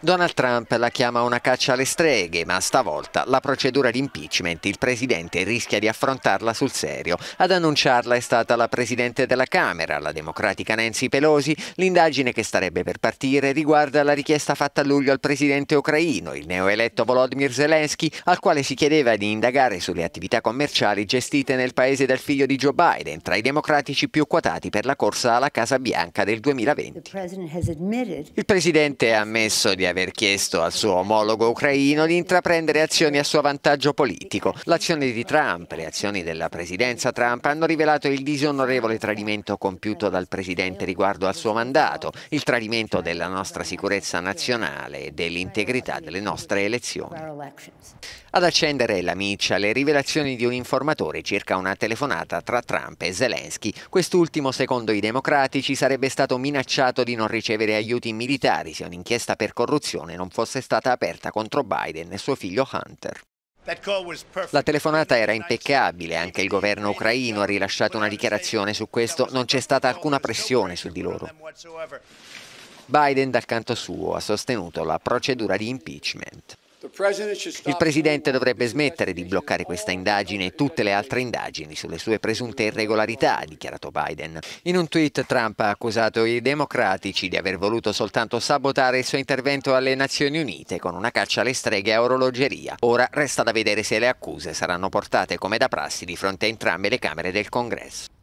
Donald Trump la chiama una caccia alle streghe, ma stavolta la procedura di impeachment il presidente rischia di affrontarla sul serio. Ad annunciarla è stata la presidente della Camera, la democratica Nancy Pelosi. L'indagine che starebbe per partire riguarda la richiesta fatta a luglio al presidente ucraino, il neoeletto Volodymyr Zelensky, al quale si chiedeva di indagare sulle attività commerciali gestite nel paese dal figlio di Joe Biden, tra i democratici più quotati per la corsa alla Casa Bianca del 2020. Il presidente ha ammesso di aver aver chiesto al suo omologo ucraino di intraprendere azioni a suo vantaggio politico. L'azione di Trump, le azioni della presidenza Trump hanno rivelato il disonorevole tradimento compiuto dal presidente riguardo al suo mandato, il tradimento della nostra sicurezza nazionale e dell'integrità delle nostre elezioni. Ad accendere la miccia le rivelazioni di un informatore circa una telefonata tra Trump e Zelensky. Quest'ultimo, secondo i democratici, sarebbe stato minacciato di non ricevere aiuti militari se un'inchiesta per corruzione corruzione non fosse stata aperta contro Biden e suo figlio Hunter. La telefonata era impeccabile, anche il governo ucraino ha rilasciato una dichiarazione su questo, non c'è stata alcuna pressione su di loro. Biden dal canto suo ha sostenuto la procedura di impeachment. Il Presidente dovrebbe smettere di bloccare questa indagine e tutte le altre indagini sulle sue presunte irregolarità, ha dichiarato Biden. In un tweet Trump ha accusato i democratici di aver voluto soltanto sabotare il suo intervento alle Nazioni Unite con una caccia alle streghe a orologeria. Ora resta da vedere se le accuse saranno portate come da prassi di fronte a entrambe le Camere del Congresso.